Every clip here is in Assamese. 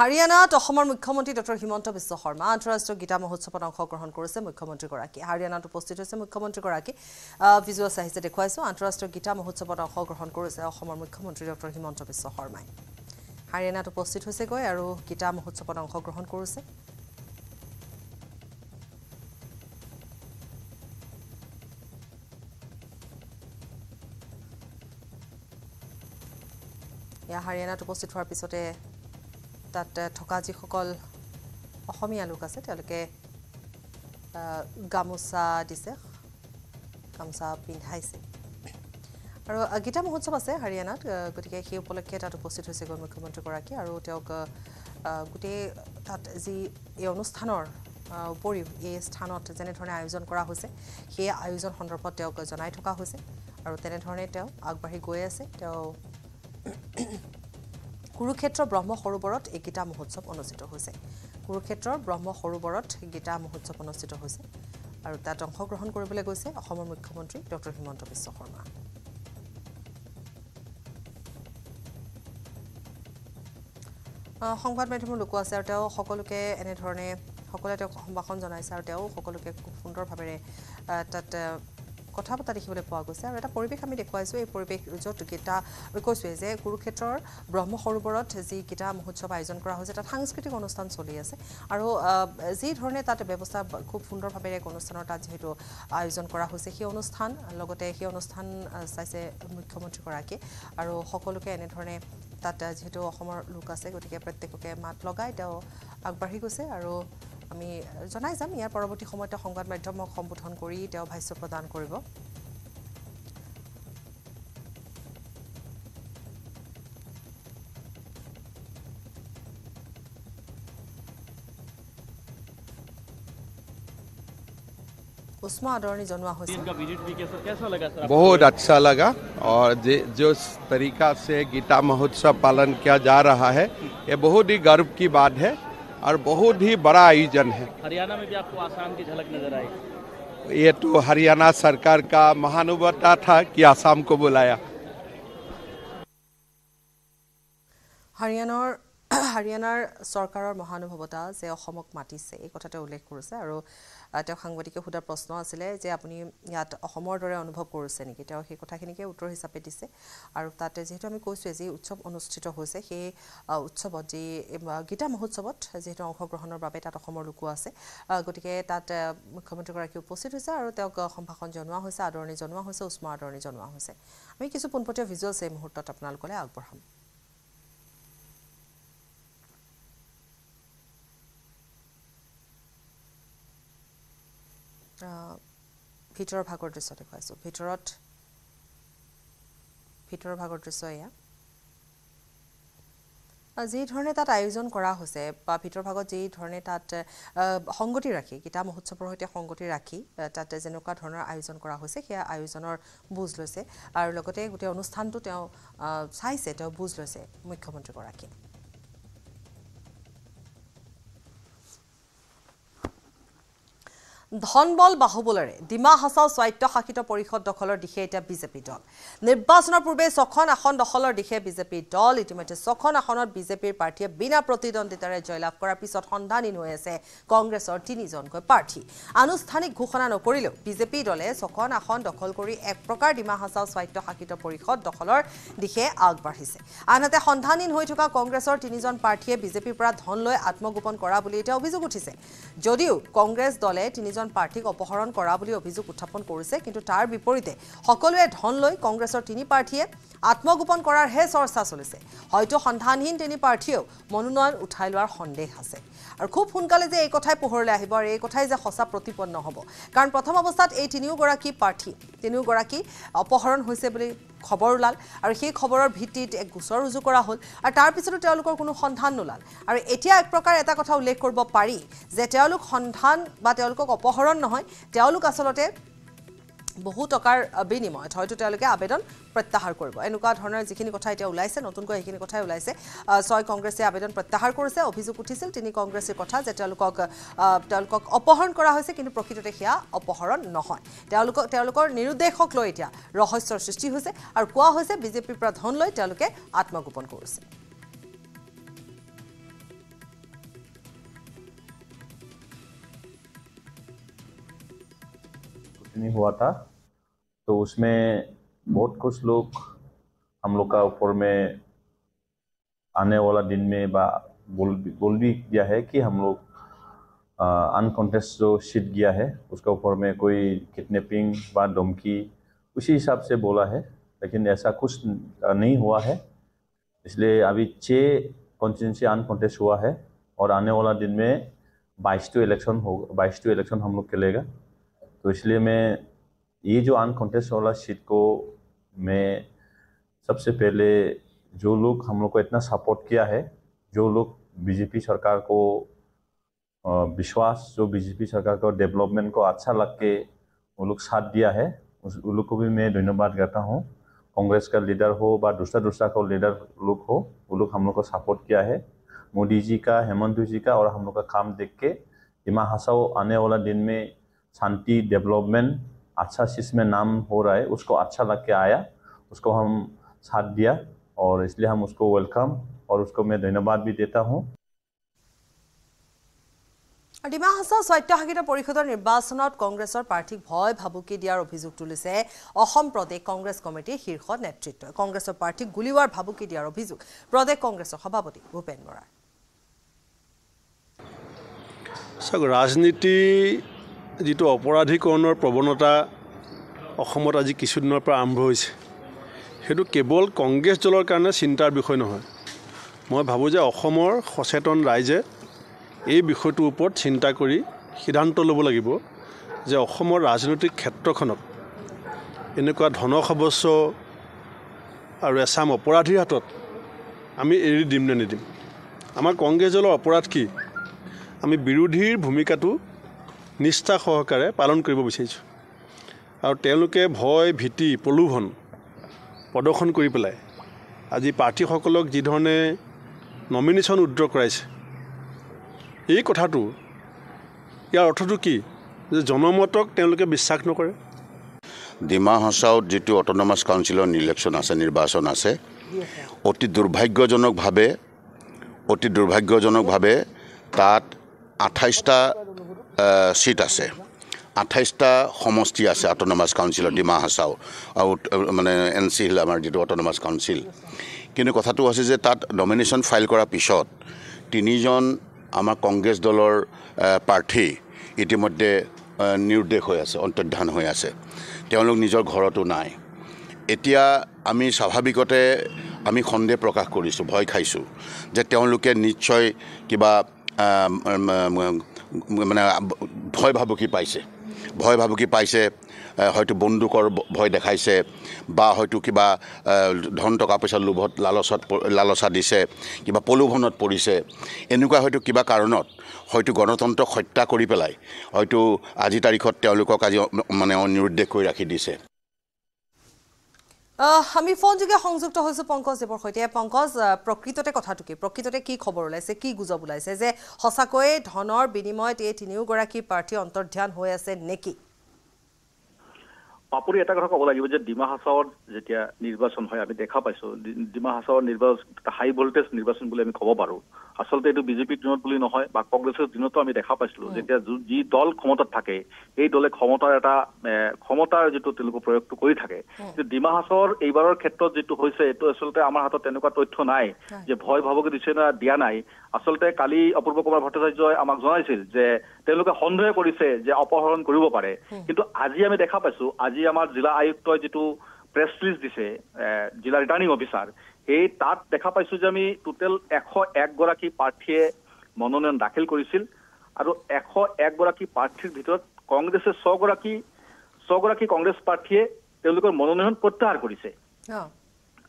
হাৰিয়ানাত অসমৰ মুখ্যমন্ত্ৰী ডক্টৰ হিমন্ত বিশ্ব শৰ্মা আন্তঃৰাষ্ট্ৰীয় গীতা মহোৎসৱত অংশগ্ৰহণ কৰিছে মুখ্যমন্ত্ৰীগৰাকী হাৰিয়ানাত উপস্থিত হৈছে মুখ্যমন্ত্ৰীগৰাকী ভিজুৱেল চাহিছে দেখুৱাইছোঁ আন্তঃৰাষ্ট্ৰীয় গীতা মহোৎসৱত অংশগ্ৰহণ কৰিছে অসমৰ মুখ্যমন্ত্ৰী ডক্টৰ হিমন্ত বিশ্ব শৰ্মাই হাৰিয়ানাত উপস্থিত হৈছেগৈ আৰু গীতা মহোৎসৱত অংশগ্ৰহণ কৰিছে এয়া হাৰিয়ানাত উপস্থিত হোৱাৰ পিছতে তাত থকা যিসকল অসমীয়া লোক আছে তেওঁলোকে গামোচা দিছে গামোচা পিন্ধাইছে আৰু গীতা মহোৎসৱ আছে হাৰিয়ানাত গতিকে সেই উপলক্ষে তাত উপস্থিত হৈছেগৈ মুখ্যমন্ত্ৰীগৰাকী আৰু তেওঁক গোটেই তাত যি এই অনুষ্ঠানৰ উপৰিও এই স্থানত যেনেধৰণে আয়োজন কৰা হৈছে সেই আয়োজন সন্দৰ্ভত তেওঁক জনাই থকা হৈছে আৰু তেনেধৰণে তেওঁ আগবাঢ়ি গৈ আছে তেওঁ কুৰুক্ষেত্ৰ ব্ৰহ্ম সৰোবৰত এই গীতা মহোৎসৱ অনুষ্ঠিত হৈছে কুৰুক্ষেত্ৰৰ ব্ৰহ্ম সৰোবৰত গীতা মহোৎসৱ অনুষ্ঠিত হৈছে আৰু তাত অংশগ্ৰহণ কৰিবলৈ গৈছে অসমৰ মুখ্যমন্ত্ৰী ডক্টৰ হিমন্ত বিশ্ব শৰ্মা সংবাদ মাধ্যমৰ লোকো আছে আৰু তেওঁ সকলোকে এনেধৰণে সকলোৱে তেওঁক সম্ভাষণ জনাইছে আৰু তেওঁ সকলোকে খুব সুন্দৰভাৱেৰে তাত কথা বতৰা দেখিবলৈ পোৱা গৈছে আৰু এটা পৰিৱেশ আমি দেখুৱাইছোঁ এই পৰিৱেশ য'ত কেইটা কৈছোঁৱে যে কুৰুক্ষেত্ৰৰ ব্ৰহ্ম সৰোবৰত যি গীতা মহোৎসৱ আয়োজন কৰা হৈছে তাত সাংস্কৃতিক অনুষ্ঠান চলি আছে আৰু যি ধৰণে তাত ব্যৱস্থা খুব সুন্দৰভাৱে এক অনুষ্ঠানৰ তাত যিহেতু আয়োজন কৰা হৈছে সেই অনুষ্ঠান লগতে সেই অনুষ্ঠান চাইছে মুখ্যমন্ত্ৰীগৰাকীয়ে আৰু সকলোকে এনেধৰণে তাত যিহেতু অসমৰ লোক আছে গতিকে প্ৰত্যেককে মাত লগাই তেওঁ আগবাঢ়ি গৈছে আৰু জনাই যাম ইয়াৰ পৰৱৰ্তী সময়তে সংবাদ মাধ্যমক সম্বোধন কৰি তেওঁ ভাষ্য প্ৰদান কৰিব বহুত আচ্ছা লগা আৰু তৰিকা গীতা মহোৎসৱ পালন কৰা যা ৰা হে বহুত হি গৰ্ব কি বাট হে और बहुत ही बड़ा आयोजन है हरियाणा में भी आपको आसाम की झलक नजर आई ये तो हरियाणा सरकार का महानुभावता था कि आसाम को बुलाया হৰিয়াণাৰ হাৰিয়ানাৰ চৰকাৰৰ মহানুভৱতা যে অসমক মাতিছে এই কথাটো উল্লেখ কৰিছে আৰু তেওঁ সাংবাদিকে সোধা প্ৰশ্ন আছিলে যে আপুনি ইয়াত অসমৰ দৰে অনুভৱ কৰিছে নেকি তেওঁ সেই কথাখিনিকে উত্তৰ হিচাপে দিছে আৰু তাতে যিহেতু আমি কৈছোঁৱে যি উৎসৱ অনুষ্ঠিত হৈছে সেই উৎসৱত যি গীতা মহোৎসৱত যিহেতু অংশগ্ৰহণৰ বাবে তাত অসমৰ লোকো আছে গতিকে তাত মুখ্যমন্ত্ৰীগৰাকী উপস্থিত হৈছে আৰু তেওঁক সম্ভাষণ জনোৱা হৈছে আদৰণি জনোৱা হৈছে উষ্মা আদৰণি জনোৱা হৈছে আমি কিছু পোনপটীয়া ভিজুৱেলছ এই মুহূৰ্তত আপোনালোকলৈ আগবঢ়াম ভিতৰৰ ভাগৰ দৃশ্য দেখুৱাইছোঁ ভিতৰত ভিতৰৰ ভাগৰ দৃশ্য এয়া যি ধৰণে তাত আয়োজন কৰা হৈছে বা ভিতৰ ভাগত যি ধৰণে তাত সংগতি ৰাখি গীতা মহোৎসৱৰ সৈতে সংগতি ৰাখি তাত যেনেকুৱা ধৰণৰ আয়োজন কৰা হৈছে সেয়া আয়োজনৰ বুজ লৈছে আৰু লগতে গোটেই অনুষ্ঠানটো তেওঁ চাইছে তেওঁ বুজ লৈছে মুখ্যমন্ত্ৰীগৰাকীয়ে ধনবল বল বাহুবলেৰে ডিমা হাছাও স্বায়ত্তশাসিত পৰিষদ দখলৰ দিশে এতিয়া বিজেপি দল নিৰ্বাচনৰ পূৰ্বে ছখন আসন দখলৰ দিশে বিজেপি দল ইতিমধ্যে ছখন আসনত বিজেপিৰ প্ৰাৰ্থীয়ে বিনা প্ৰতিদ্বন্দ্বিতাৰে জয়লাভ কৰাৰ পিছত সন্ধানহীন হৈ আছে কংগ্ৰেছৰ তিনিজনকৈ প্ৰাৰ্থী আনুষ্ঠানিক ঘোষণা নকৰিলেও বিজেপি দলে ছখন আসন দখল কৰি এক প্ৰকাৰ ডিমা হাছাও স্বায়ত্তশাসিত পৰিষদ দখলৰ দিশে আগবাঢ়িছে আনহাতে সন্ধানহীন হৈ থকা কংগ্ৰেছৰ তিনিজন প্ৰাৰ্থীয়ে বিজেপিৰ পৰা ধন লৈ আত্মগোপন কৰা বুলি এতিয়া অভিযোগ উঠিছে যদিও কংগ্ৰেছ দলে তিনিজন এজন প্ৰাৰ্থীক অপহৰণ কৰা বুলি অভিযোগ উত্থাপন কৰিছে কিন্তু তাৰ বিপৰীতে সকলোৱে ধন লৈ কংগ্ৰেছৰ তিনি প্ৰাৰ্থীয়ে আত্মগোপন কৰাৰহে চৰ্চা চলিছে হয়তো সন্ধানহীন তিনি প্ৰাৰ্থীয়েও মনোনয়ন উঠাই লোৱাৰ সন্দেহ আছে আৰু খুব সোনকালে যে এই কথাই পোহৰলৈ আহিব আৰু এই কথাই যে সঁচা প্ৰতিপন্ন হ'ব কাৰণ প্ৰথম অৱস্থাত এই তিনিওগৰাকী প্ৰাৰ্থী তিনিওগৰাকী অপহৰণ হৈছে বুলি খবৰ ওলাল আৰু সেই খবৰৰ ভিত্তিত এক গোচৰ ৰুজু কৰা হ'ল আৰু তাৰ পিছতো তেওঁলোকৰ কোনো সন্ধান নোলাল আৰু এতিয়া এক প্ৰকাৰ এটা কথা উল্লেখ কৰিব পাৰি যে তেওঁলোক সন্ধান বা তেওঁলোকক অপহৰণ নহয় তেওঁলোক আচলতে বহু টকাৰ বিনিময়ত হয়তো তেওঁলোকে আবেদন প্ৰত্যাহাৰ কৰিব এনেকুৱা ধৰণৰ যিখিনি কথা এতিয়া ওলাইছে নতুনকৈ সেইখিনি কথাই ওলাইছে ছয় কংগ্ৰেছে আবেদন প্ৰত্যাহাৰ কৰিছে অভিযোগ উঠিছিল তিনি কংগ্ৰেছীৰ কথা যে তেওঁলোকক তেওঁলোকক অপহৰণ কৰা হৈছে কিন্তু প্ৰকৃততে সেয়া অপহৰণ নহয় তেওঁলোকক তেওঁলোকৰ নিৰুদ্দেশক লৈ এতিয়া ৰহস্যৰ সৃষ্টি হৈছে আৰু কোৱা হৈছে বিজেপিৰ পৰা ধন লৈ তেওঁলোকে আত্মগোপন কৰিছে में हुआ था तो उसमें बहुत कुछ लोग हम लोग का ऊपर में आने वाला दिन में बा बोल बोल भी दिया है कि हम लोग अनकॉन्टेस्ट जो शीट गया है उसका ऊपर में कोई किडनेपिंग बा धमकी उसी हिसाब से बोला है लेकिन ऐसा कुछ नहीं हुआ है इसलिए अभी छः कॉन्स्टिटेंसी अनकॉन्टेस्ट हुआ है और आने वाला दिन में बाईस टू इलेक्शन होगा बाईस टू तो इलेक्शन हम लोग खेलेगा तो इसलिए मैं ये जो अनकॉन्टेस्ट वाला सीट को मैं सबसे पहले जो लोग हम लोग को इतना सपोर्ट किया है जो लोग बीजेपी सरकार को विश्वास जो बीजेपी सरकार को डेवलपमेंट को अच्छा लग के वो लोग साथ दिया है उस उन लोग को भी मैं धन्यवाद करता हूँ कांग्रेस का लीडर हो व दूसरा दूसरा का लीडर लोग हो वो लोग हम लोग को सपोर्ट किया है मोदी जी का हेमंत जी का और हम लोग का काम देख के हिमा हासाओ आने वाला दिन में शांति डेवलपमेंट अच्छा शीर्ष में नाम हो रहा है उसको अच्छा लग के आया उसको हम साथ दिया और इसलिए हम उसको वेलकम और उसको मैं धन्यवाद भी देता हूँ डिमा हासान सत्याग्रह निर्वाचन कंग्रेस प्रार्थी भय भाबुक दियार अभियोग तुले प्रदेश कंग्रेस कमिटी शीर्ष नेतृत्व कंग्रेस प्रार्थी गुलीवार भाबुक दियार अभियोग प्रदेश कंग्रेस सभपति भूपेन बरार राजनीति যিটো অপৰাধীকৰণৰ প্ৰৱণতা অসমত আজি কিছুদিনৰ পৰা আৰম্ভ হৈছে সেইটো কেৱল কংগ্ৰেছ দলৰ কাৰণে চিন্তাৰ বিষয় নহয় মই ভাবোঁ যে অসমৰ সচেতন ৰাইজে এই বিষয়টোৰ ওপৰত চিন্তা কৰি সিদ্ধান্ত ল'ব লাগিব যে অসমৰ ৰাজনৈতিক ক্ষেত্ৰখনত এনেকুৱা ধনসৱস্য আৰু এচাম অপৰাধীৰ হাতত আমি এৰি দিম নে নিদিম আমাৰ কংগ্ৰেছ দলৰ অপৰাধ কি আমি বিৰোধীৰ ভূমিকাটো নিষ্ঠা সহকাৰে পালন কৰিব বিচাৰিছোঁ আৰু তেওঁলোকে ভয় ভীতি প্ৰলোভন প্ৰদৰ্শন কৰি পেলাই আজি প্ৰাৰ্থীসকলক যিধৰণে নমিনেশ্যন উদ্ৰ কৰাইছে এই কথাটো ইয়াৰ অৰ্থটো কি যে জনমতক তেওঁলোকে বিশ্বাস নকৰে ডিমা হাছাওত যিটো অট'নমাছ কাউঞ্চিলৰ ইলেকশ্যন আছে নিৰ্বাচন আছে অতি দুৰ্ভাগ্যজনকভাৱে অতি দুৰ্ভাগ্যজনকভাৱে তাত আঠাইছটা ছিট আছে আঠাইছটা সমষ্টি আছে অট'নমাছ কাউঞ্চিলৰ ডিমা হাছাও আৰু মানে এন চি হিল আমাৰ যিটো অট'নমাছ কাউঞ্চিল কিন্তু কথাটো আছে যে তাত নমিনেশ্যন ফাইল কৰাৰ পিছত তিনিজন আমাৰ কংগ্ৰেছ দলৰ প্ৰাৰ্থী ইতিমধ্যে নিৰুদ্দেশ হৈ আছে অন্তৰ্ধান হৈ আছে তেওঁলোক নিজৰ ঘৰতো নাই এতিয়া আমি স্বাভাৱিকতে আমি সন্দেহ প্ৰকাশ কৰিছোঁ ভয় খাইছোঁ যে তেওঁলোকে নিশ্চয় কিবা মানে ভয় ভাবুকি পাইছে ভয় ভাবুকি পাইছে হয়তো বন্দুকৰ ভয় দেখাইছে বা হয়তো কিবা ধন টকা পইচা লোভত লালচত লালচা দিছে কিবা প্ৰলোভনত পৰিছে এনেকুৱা হয়তো কিবা কাৰণত হয়তো গণতন্ত্ৰক হত্যা কৰি পেলাই হয়তো আজিৰ তাৰিখত তেওঁলোকক আজি মানে অনিৰুদ্দেশ কৰি ৰাখি দিছে আমি ফোনযোগে সংযুক্ত হৈছোঁ পংকজ দেৱৰ সৈতে পংকজ প্ৰকৃততে কথাটো কি প্ৰকৃততে কি খবৰ ওলাইছে কি গুজব ওলাইছে যে সঁচাকৈয়ে ধনৰ বিনিময়ত এই তিনিওগৰাকী প্ৰাৰ্থী অন্তৰ্ধান হৈ আছে নেকি পাপৰি এটা কথা ক'ব লাগিব যে ডিমা হাছাৱত যেতিয়া নিৰ্বাচন হয় আমি দেখা পাইছো ডিমা হাছাৱৰ নিৰ্বাচন হাই ভল্টেজ নিৰ্বাচন বুলি আমি ক'ব পাৰোঁ আচলতে এইটো বিজেপিৰ দিনত বুলি নহয় বা কংগ্ৰেছৰ দিনতো আমি দেখা পাইছিলো যেতিয়া যি দল ক্ষমতাত থাকে এই দলে ক্ষমতাৰ এটা ক্ষমতাৰ যিটো তেওঁলোকৰ প্ৰয়োগটো কৰি থাকে ডিমা হাছৰ এইবাৰৰ ক্ষেত্ৰত যিটো হৈছে এইটো আচলতে আমাৰ হাতত তেনেকুৱা তথ্য নাই যে ভয় ভাবুকি দিছে না দিয়া নাই আচলতে কালি অপূৰ্ব কুমাৰ ভট্টাচাৰ্যই আমাক জনাইছিল যে তেওঁলোকে সন্দেহ কৰিছে যে অপহৰণ কৰিব পাৰে কিন্তু আজি আমি দেখা পাইছো আজি আমাৰ জিলা আয়ুক্তই যিটো প্ৰেছ ৰিলিজ দিছে জিলা ৰিটাৰ্ণিং অফিচাৰ সেই তাত দেখা পাইছোঁ যে আমি টোটেল এশ একগৰাকী প্ৰাৰ্থীয়ে মনোনয়ন দাখিল কৰিছিল আৰু এশ একগৰাকী প্ৰাৰ্থীৰ ভিতৰত কংগ্ৰেছে ছগৰাকী ছগৰাকী কংগ্ৰেছ প্ৰাৰ্থীয়ে তেওঁলোকৰ মনোনয়ন প্ৰত্যাহাৰ কৰিছে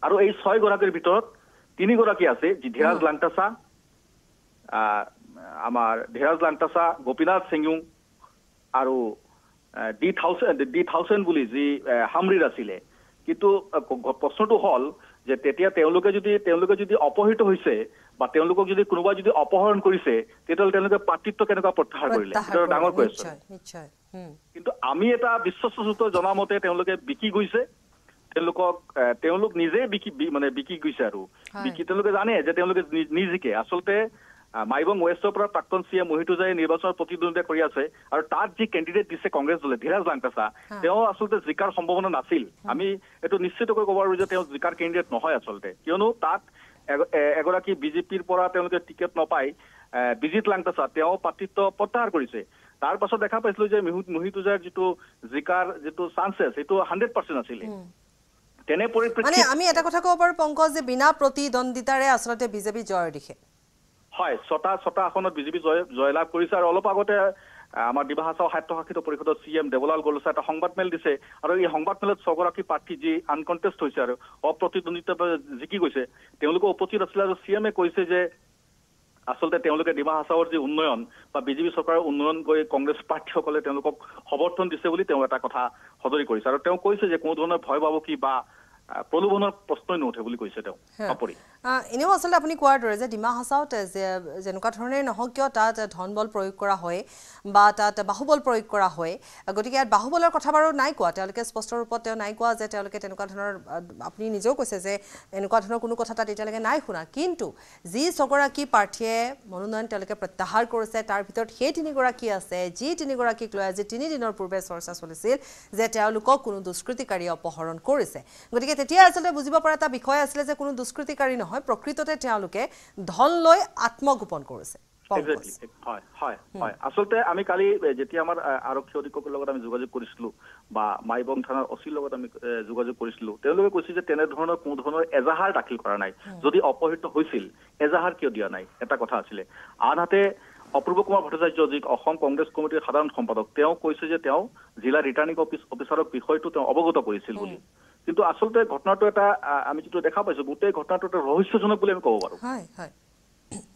আৰু এই ছয়গৰাকীৰ ভিতৰত তিনিগৰাকী আছে যি ধীৰাজ লাংটাছা আমাৰ ধীৰাজ লাংটাছা গোপীনাথ চেঙিউং আৰু দি থাউচেণ্ড দি থাউচেণ্ড বুলি যি হামৰিত আছিলে কিন্তু প্ৰশ্নটো হ'ল যে তেতিয়া তেওঁলোকে যদি তেওঁলোকে যদি অপহৃত হৈছে বা তেওঁলোকক যদি কোনোবাই যদি অপহৰণ কৰিছে তেতিয়াহ'লে তেওঁলোকে পাতৃত্ব কেনেকুৱা প্ৰত্যাহাৰ কৰিলে ডাঙৰ কৈছে কিন্তু আমি এটা বিশ্বস্ত সূত্ৰ জনা মতে তেওঁলোকে বিকি গৈছে তেওঁলোকক তেওঁলোক নিজেই বিকি মানে বিকি গৈছে আৰু বিকি তেওঁলোকে জানে যে তেওঁলোকে নিজিকে আচলতে মাইবং ৱেষ্টৰ পৰা প্ৰাক্তন চি এম মহিটো যায় নিৰ্বাচনত প্ৰতিদ্বন্দ্বিতা কৰি আছে আৰু তাত যি কেণ্ডিডেট দিছে কংগ্ৰেছ দলে ধীৰাজ লাংকাচা তেওঁ আচলতে জিকাৰ সম্ভাৱনা নাছিল আমি এইটো নিশ্চিতকৈ ক'ব পাৰোঁ যে তেওঁ জিকাৰ কেণ্ডিডেট নহয় আচলতে কিয়নো তাত এগৰাকী বিজেপিৰ পৰা তেওঁলোকে টিকেট নাপায় বিজিত লাংকাচা তেওঁ পাতৃত্ব প্ৰত্যাহাৰ কৰিছে তাৰ পাছত দেখা পাইছিলো যে মিহুত মহিতুজাৰ যিটো জিকাৰ যিটো চান্সেছ সেইটো হাণ্ড্ৰেড পাৰ্চেণ্ট আছিলে তেনে পৰিপ্ৰেক্ষিত আমি এটা কথা ক'ব পাৰো পংকজ যে বিনা প্ৰতিদ্বন্দ্বিতাৰে আচলতে বিজেপি জয়ৰ দিশে হয় ছটা ছটা আসনত বিজেপি জয় জয়লাভ কৰিছে আৰু অলপ আগতে আমাৰ ডিবাহাচাও স্বায়ত্তশাসিত পৰিষদৰ চি এম দেৱলাল গলোচাই এটা সংবাদ মেল দিছে আৰু এই সংবাদ মেলত ছগৰাকী প্ৰাৰ্থী যি আনকণ্টেষ্ট হৈছে আৰু অপ্ৰতিদ্বন্দ্বিতা জিকি গৈছে তেওঁলোকৰ উপস্থিত আছিলে আৰু চি এমে কৈছে যে আচলতে তেওঁলোকে ডিমা ডিমাহাচাওৰ যি উন্নয়ন বা বিজেপি চৰকাৰৰ উন্নয়ন গৈ কংগ্ৰেছ প্ৰাৰ্থীসকলে তেওঁলোকক সমৰ্থন দিছে বুলি তেওঁ এটা কথা সদৰি কৰিছে আৰু তেওঁ কৈছে যে কোনো ধৰণৰ ভয় ভাবুকি বা প্ৰলোভনৰ প্ৰশ্নই নুঠে বুলি কৈছে তেওঁ সপৰি এনেও আসলে আপনি কোয়ার দরে যে ডিমা হাসাওতে যে যেনকা ধরনের নহক কিয় তা ধনবল প্রয়োগ করা হয় বা তা বাহুবল প্রয়োগ করা হয় গটিকে আর বাহুবলৰ কথা বাৰু নাই কোয়া তেলকে স্পষ্ট ৰূপত তেও নাই কোয়া যে তেলকে তেনকা ধৰণৰ আপুনি নিজেও কৈছে যে এনকা ধৰণৰ কোনো কথা তা তেলকে নাই শুনা কিন্তু জি সগৰা কি পাৰ্থিয়ে মনোনয়ন তেলকে প্ৰত্যাহাৰ কৰিছে তাৰ ভিতৰত সেই তিনি কি আছে যে তিনি গরাকিক লয় আজি তিনি দিনের পূর্বে চর্চা চলিছিল যে তেওলোক কোনো দুষ্কৃতিকারী অপহৰণ কৰিছে গটিকে তেতিয়া আসলে বুজিব পড়া তা বিষয় আছে যে কোনো দুষ্কৃতিকাৰী নহয় নহয় প্ৰকৃততে তেওঁলোকে ধন লৈ আত্মগোপন কৰিছে কোনো ধৰণৰ এজাহাৰ দাখিল কৰা নাই যদি অপহৃত হৈছিল এজাহাৰ কিয় দিয়া নাই এটা কথা আছিলে আনহাতে অপূৰ্ব কুমাৰ ভট্টাচাৰ্য যি অসম কংগ্ৰেছ কমিটিৰ সাধাৰণ সম্পাদক তেওঁ কৈছে যে তেওঁ জিলা ৰিটাৰ্ণিং অফিচ বিষয়টো তেওঁ অৱগত কৰিছিল বুলি কিন্তু আচলতে ঘটনাটো এটা আমি যিটো দেখা পাইছো গোটেই ঘটনাটো এটা ৰহস্যজনক বুলি আমি ক'ব পাৰো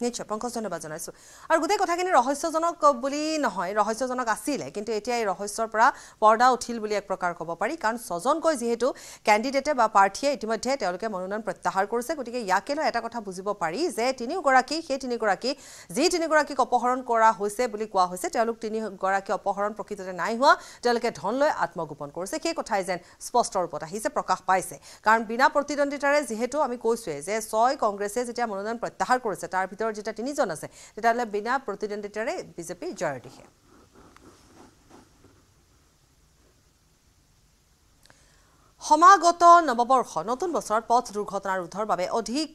নিশ্চয় পংকজজনে ধন্যবাদ জনাইছোঁ আৰু গোটেই কথাখিনি ৰহস্যজনক বুলি নহয় ৰহস্যজনক আছিলে কিন্তু এতিয়া এই ৰহস্যৰ পৰা পৰ্দা উঠিল বুলি এক প্ৰকাৰ ক'ব পাৰি কাৰণ ছজনকৈ যিহেতু কেণ্ডিডেটে বা প্ৰাৰ্থীয়ে ইতিমধ্যে তেওঁলোকে মনোনয়ন প্ৰত্যাহাৰ কৰিছে গতিকে ইয়াকে লৈ এটা কথা বুজিব পাৰি যে তিনিওগৰাকী সেই তিনিগৰাকী যি তিনিগৰাকীক অপহৰণ কৰা হৈছে বুলি কোৱা হৈছে তেওঁলোক তিনিগৰাকী অপহৰণ প্ৰকৃততে নাই হোৱা তেওঁলোকে ধন লৈ আত্মগোপন কৰিছে সেই কথাই যেন স্পষ্ট ৰূপত আহিছে প্ৰকাশ পাইছে কাৰণ বিনা প্ৰতিদ্বন্দ্বিতাৰে যিহেতু আমি কৈছোৱেই যে ছয় কংগ্ৰেছে যেতিয়া মনোনয়ন প্ৰত্যাহাৰ কৰিছে তাৰ তাৰ ভিতৰত যেতিয়া তিনিজন আছে তেতিয়াহ'লে বিনা প্ৰতিদ্বন্দ্বিতাৰে বিজেপি জয়ৰ দিশে সমাগত নৱবৰ্ষ নতুন বছৰত পথ দুৰ্ঘটনা ৰোধৰ বাবে অধিক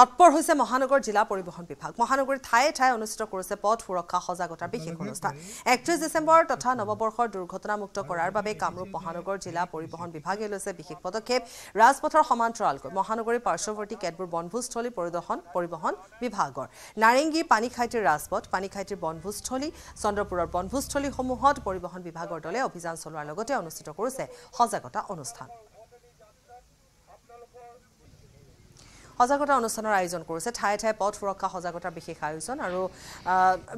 তৎপৰ হৈছে মহানগৰ জিলা পৰিবহণ বিভাগ মহানগৰীৰ ঠায়ে ঠায়ে অনুষ্ঠিত কৰিছে পথ সুৰক্ষা সজাগতাৰ বিশেষ অনুষ্ঠান একত্ৰিছ ডিচেম্বৰ তথা নৱবৰ্ষৰ দুৰ্ঘটনামুক্ত কৰাৰ বাবে কামৰূপ মহানগৰ জিলা পৰিবহণ বিভাগে লৈছে বিশেষ পদক্ষেপ ৰাজপথৰ সমান্তৰালকৈ মহানগৰীৰ পাৰ্শ্বৱৰ্তী কেতবোৰ বনভোজস্থলী পৰিদৰ্শন পৰিবহণ বিভাগৰ নাৰেংগী পানীখাইটিৰ ৰাজপথ পানীখাইটিৰ বনভোজস্থলী চন্দ্ৰপুৰৰ বনভোজস্থলীসমূহত পৰিবহণ বিভাগৰ দলে অভিযান চলোৱাৰ লগতে অনুষ্ঠিত কৰিছে সজাগতা অনুষ্ঠান সজাগতা অনুষ্ঠানৰ আয়োজন কৰিছে ঠায়ে ঠায়ে পথ সুৰক্ষা সজাগতাৰ বিশেষ আয়োজন আৰু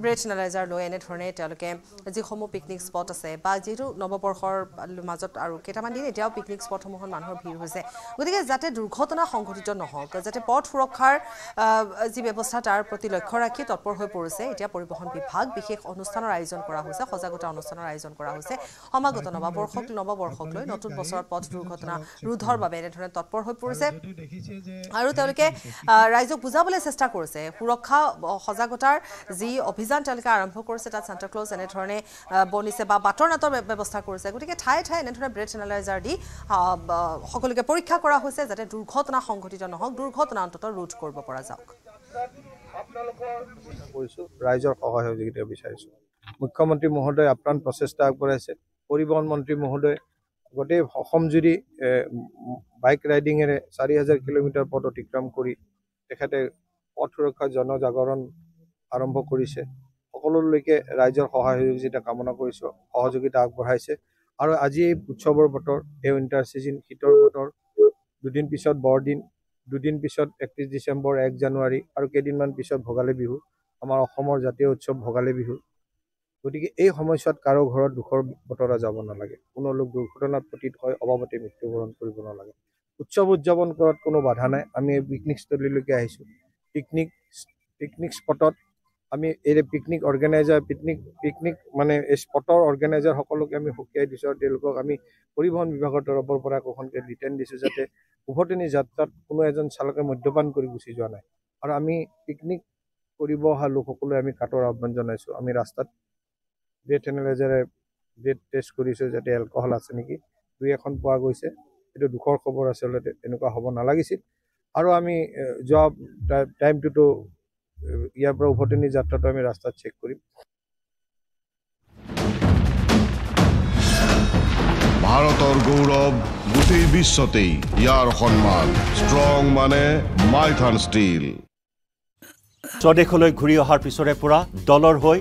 ব্ৰেথনেলাইজাৰ লৈ এনেধৰণে তেওঁলোকে যিসমূহ পিকনিক স্পট আছে বা যিহেতু নৱবৰ্ষৰ মাজত আৰু কেইটামান দিন এতিয়াও পিকনিক স্পটসমূহত মানুহৰ ভিৰ হৈছে গতিকে যাতে দুৰ্ঘটনা সংঘটিত নহওক যাতে পথ সুৰক্ষাৰ যি ব্যৱস্থা তাৰ প্ৰতি লক্ষ্য ৰাখি তৎপৰ হৈ পৰিছে এতিয়া পৰিবহণ বিভাগ বিশেষ অনুষ্ঠানৰ আয়োজন কৰা হৈছে সজাগতা অনুষ্ঠানৰ আয়োজন কৰা হৈছে সমাগত নৱবৰ্ষক নৱবৰ্ষক লৈ নতুন বছৰত পথ দুৰ্ঘটনা ৰোধৰ বাবে এনেধৰণে তৎপৰ হৈ পৰিছে আৰু তেওঁলোকে তেওঁলোকে ৰাইজক বুজাবলৈ চেষ্টা কৰিছে সুৰক্ষা সজাগতাৰ যি অভিযান তেওঁলোকে আৰম্ভ কৰিছে তাত ছাণ্টাক্লজ এনেধৰণে বনিছে বা বাটৰ নাটৰ ব্যৱস্থা কৰিছে গতিকে ঠায়ে ঠায়ে এনেধৰণে ব্ৰেড এনালাইজাৰ দি সকলোকে পৰীক্ষা কৰা হৈছে যাতে দুৰ্ঘটনা সংঘটিত নহওক দুৰ্ঘটনা অন্ততঃ ৰোধ কৰিব পৰা যাওক ৰাইজৰ সহায় সহযোগিতা বিচাৰিছোঁ মুখ্যমন্ত্ৰী মহোদয়ে আপ্ৰাণ প্ৰচেষ্টা আগবঢ়াইছে পৰিবহন মন্ত্ৰী মহোদয় গোটেই অসম অসমজুৰি বাইক ৰাইডিঙেৰে চাৰি হাজাৰ কিলোমিটাৰ পথ অতিক্ৰম কৰি তেখেতে পথ সুৰক্ষা জনজাগৰণ আৰম্ভ কৰিছে সকলোলৈকে ৰাইজৰ সহায় সহযোগিতা কামনা কৰিছোঁ সহযোগিতা আগবঢ়াইছে আৰু আজি এই উৎসৱৰ বতৰ এই উইণ্টাৰ ছিজন শীতৰ বতৰ দুদিন পিছত বৰদিন দুদিন পিছত একত্ৰিছ ডিচেম্বৰ এক জানুৱাৰী আৰু কেইদিনমান পিছত ভোগালী বিহু আমাৰ অসমৰ জাতীয় উৎসৱ ভোগালী বিহু গতিকে এই সময়ছোৱাত কাৰো ঘৰত দুখৰ বতৰা যাব নালাগে কোনো লোক দুৰ্ঘটনাত পতীত হয় অবাবতে মৃত্যুবৰণ কৰিব নালাগে উৎসৱ উদযাপন কৰাত কোনো বাধা নাই আমি এই পিকনিকস্থলীলৈকে আহিছোঁ পিকনিক পিকনিক স্পটত আমি এই পিকনিক অৰ্গেনাইজাৰ পিকনিক পিকনিক মানে এই স্পটৰ অৰ্গেনাইজাৰসকলকে আমি সকীয়াই দিছোঁ আৰু তেওঁলোকক আমি পৰিবহণ বিভাগৰ তৰফৰ পৰা একোখনকে ৰিটাৰ্ণ দিছোঁ যাতে উভতিনি যাত্ৰাত কোনো এজন চালকে মদ্যপান কৰি গুচি যোৱা নাই আৰু আমি পিকনিক কৰিব অহা লোকসকলে আমি কাটৰ আহ্বান জনাইছোঁ আমি ৰাস্তাত ব্ৰেড এনালাইজাৰে ব্ৰেড টেষ্ট কৰিছোঁ যাতে এলকহল আছে নেকি দুই এখন পোৱা গৈছে এইটো দুখৰ খবৰ আচলতে তেনেকুৱা হ'ব নালাগিছিল আৰু আমি যোৱা টাইমটোতো ইয়াৰ পৰা উভতি নি যাত্ৰাটো আমি ৰাস্তাত চেক কৰিম ভাৰতৰ গৌৰৱ গোটেই বিশ্বতেই ইয়াৰ সন্মান ষ্ট্ৰং মানে মাইথান ষ্টীল স্বদেশলৈ ঘূৰি অহাৰ পিছৰে পৰা দলৰ হৈ